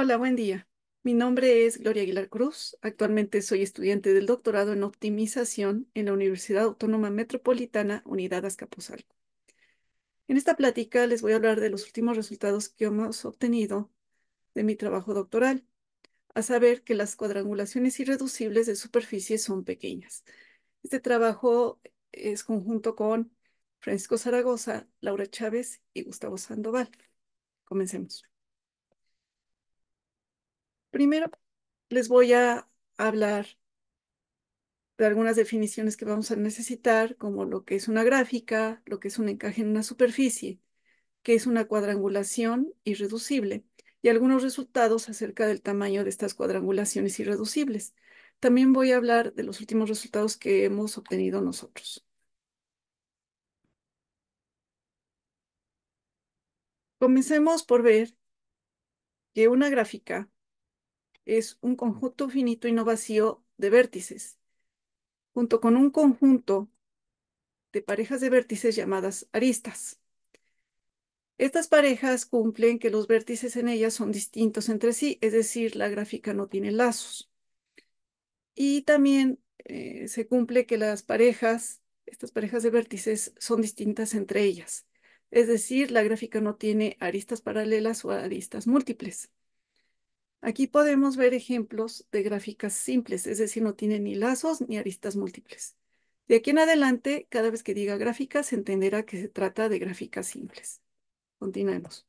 Hola, buen día. Mi nombre es Gloria Aguilar Cruz. Actualmente soy estudiante del doctorado en optimización en la Universidad Autónoma Metropolitana Unidad Azcapotzalco. En esta plática les voy a hablar de los últimos resultados que hemos obtenido de mi trabajo doctoral, a saber que las cuadrangulaciones irreducibles de superficie son pequeñas. Este trabajo es conjunto con Francisco Zaragoza, Laura Chávez y Gustavo Sandoval. Comencemos. Primero les voy a hablar de algunas definiciones que vamos a necesitar, como lo que es una gráfica, lo que es un encaje en una superficie, que es una cuadrangulación irreducible, y algunos resultados acerca del tamaño de estas cuadrangulaciones irreducibles. También voy a hablar de los últimos resultados que hemos obtenido nosotros. Comencemos por ver que una gráfica es un conjunto finito y no vacío de vértices, junto con un conjunto de parejas de vértices llamadas aristas. Estas parejas cumplen que los vértices en ellas son distintos entre sí, es decir, la gráfica no tiene lazos. Y también eh, se cumple que las parejas, estas parejas de vértices, son distintas entre ellas, es decir, la gráfica no tiene aristas paralelas o aristas múltiples. Aquí podemos ver ejemplos de gráficas simples, es decir, no tiene ni lazos ni aristas múltiples. De aquí en adelante, cada vez que diga gráficas, se entenderá que se trata de gráficas simples. Continuemos.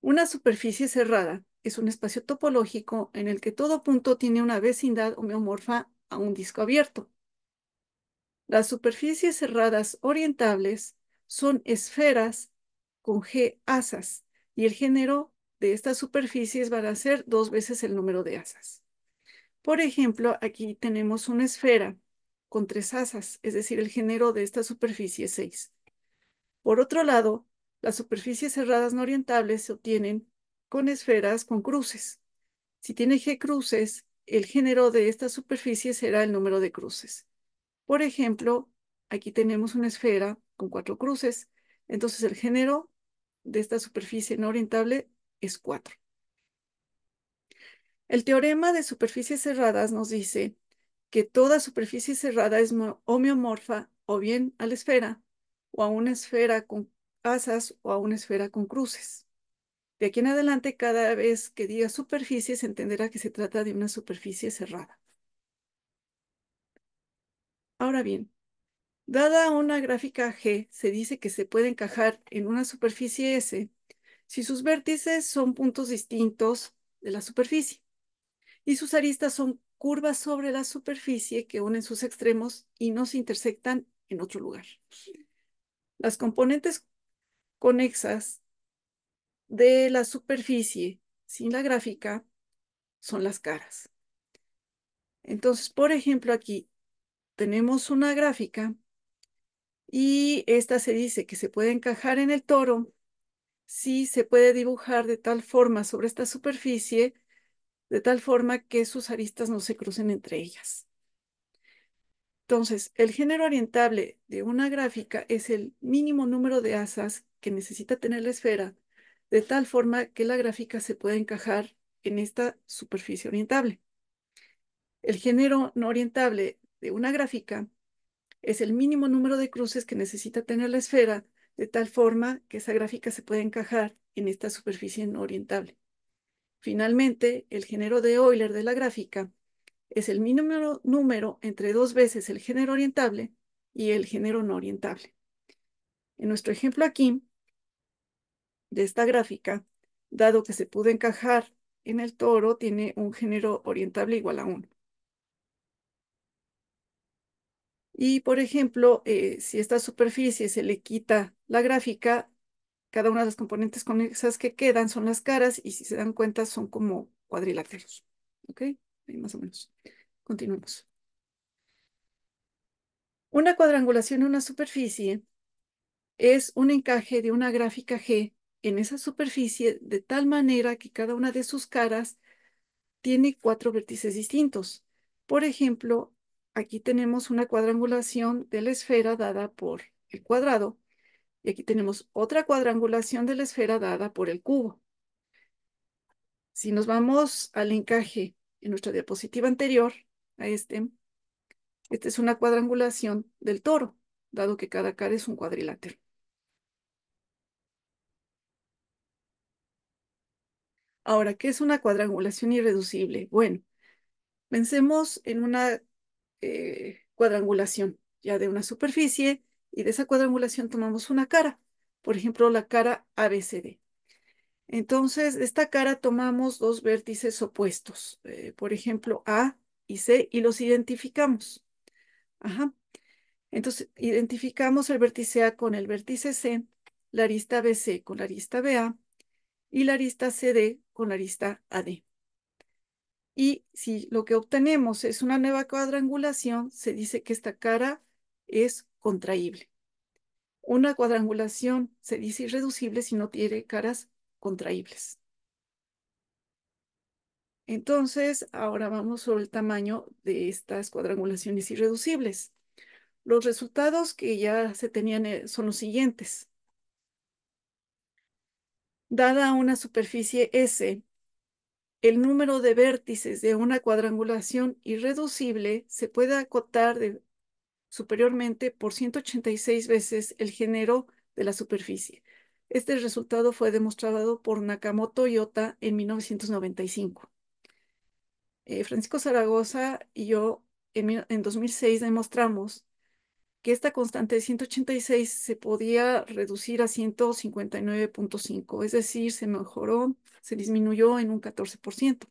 Una superficie cerrada es un espacio topológico en el que todo punto tiene una vecindad homeomorfa a un disco abierto. Las superficies cerradas orientables son esferas con G asas y el género de estas superficies van a ser dos veces el número de asas. Por ejemplo, aquí tenemos una esfera con tres asas, es decir, el género de esta superficie es 6. Por otro lado, las superficies cerradas no orientables se obtienen con esferas con cruces. Si tiene G cruces, el género de esta superficie será el número de cruces. Por ejemplo, aquí tenemos una esfera con cuatro cruces, entonces el género de esta superficie no orientable es 4. El teorema de superficies cerradas nos dice que toda superficie cerrada es homeomorfa o bien a la esfera, o a una esfera con asas o a una esfera con cruces. De aquí en adelante, cada vez que diga superficie, se entenderá que se trata de una superficie cerrada. Ahora bien, dada una gráfica G, se dice que se puede encajar en una superficie S si sus vértices son puntos distintos de la superficie y sus aristas son curvas sobre la superficie que unen sus extremos y no se intersectan en otro lugar. Las componentes conexas de la superficie sin la gráfica son las caras. Entonces, por ejemplo, aquí tenemos una gráfica y esta se dice que se puede encajar en el toro si se puede dibujar de tal forma sobre esta superficie, de tal forma que sus aristas no se crucen entre ellas. Entonces, el género orientable de una gráfica es el mínimo número de asas que necesita tener la esfera, de tal forma que la gráfica se pueda encajar en esta superficie orientable. El género no orientable de una gráfica es el mínimo número de cruces que necesita tener la esfera, de tal forma que esa gráfica se puede encajar en esta superficie no orientable. Finalmente, el género de Euler de la gráfica es el mínimo número entre dos veces el género orientable y el género no orientable. En nuestro ejemplo aquí, de esta gráfica, dado que se pudo encajar en el toro, tiene un género orientable igual a 1. Y, por ejemplo, eh, si esta superficie se le quita la gráfica, cada una de las componentes conexas que quedan son las caras y si se dan cuenta son como cuadriláteros. ¿Ok? más o menos. Continuemos. Una cuadrangulación en una superficie es un encaje de una gráfica G en esa superficie de tal manera que cada una de sus caras tiene cuatro vértices distintos. Por ejemplo, aquí tenemos una cuadrangulación de la esfera dada por el cuadrado, y aquí tenemos otra cuadrangulación de la esfera dada por el cubo. Si nos vamos al encaje en nuestra diapositiva anterior, a este, esta es una cuadrangulación del toro, dado que cada cara es un cuadrilátero. Ahora, ¿qué es una cuadrangulación irreducible? Bueno, pensemos en una eh, cuadrangulación, ya de una superficie, y de esa cuadrangulación tomamos una cara, por ejemplo, la cara ABCD. Entonces, de esta cara tomamos dos vértices opuestos, eh, por ejemplo, A y C, y los identificamos. Ajá. Entonces, identificamos el vértice A con el vértice C, la arista BC con la arista BA y la arista CD con la arista AD. Y si lo que obtenemos es una nueva cuadrangulación, se dice que esta cara es contraíble. Una cuadrangulación se dice irreducible si no tiene caras contraíbles. Entonces, ahora vamos sobre el tamaño de estas cuadrangulaciones irreducibles. Los resultados que ya se tenían eh, son los siguientes. Dada una superficie S el número de vértices de una cuadrangulación irreducible se puede acotar superiormente por 186 veces el género de la superficie. Este resultado fue demostrado por Nakamoto y Ota en 1995. Francisco Zaragoza y yo en, en 2006 demostramos que esta constante de 186 se podía reducir a 159.5, es decir, se mejoró, se disminuyó en un 14%,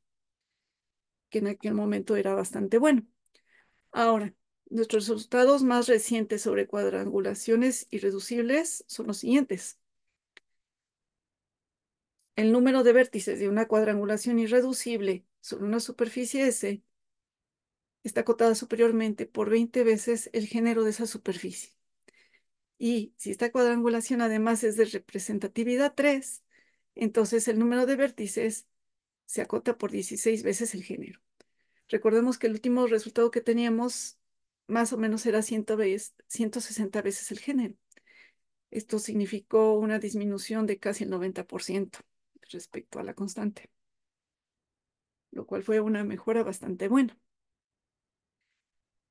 que en aquel momento era bastante bueno. Ahora, nuestros resultados más recientes sobre cuadrangulaciones irreducibles son los siguientes. El número de vértices de una cuadrangulación irreducible sobre una superficie S está acotada superiormente por 20 veces el género de esa superficie. Y si esta cuadrangulación además es de representatividad 3, entonces el número de vértices se acota por 16 veces el género. Recordemos que el último resultado que teníamos más o menos era 160 veces el género. Esto significó una disminución de casi el 90% respecto a la constante, lo cual fue una mejora bastante buena.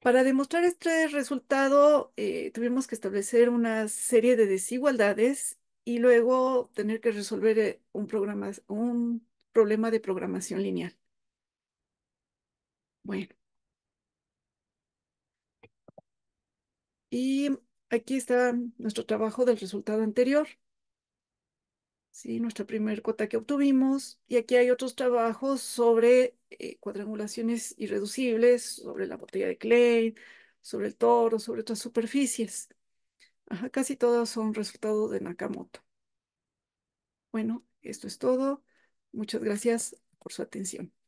Para demostrar este resultado, eh, tuvimos que establecer una serie de desigualdades y luego tener que resolver eh, un, un problema de programación lineal. Bueno. Y aquí está nuestro trabajo del resultado anterior. ¿sí? nuestra primer cuota que obtuvimos. Y aquí hay otros trabajos sobre eh, cuadrangulaciones irreducibles, sobre la botella de Klein, sobre el toro, sobre otras superficies. casi todas son resultados de Nakamoto. Bueno, esto es todo. Muchas gracias por su atención.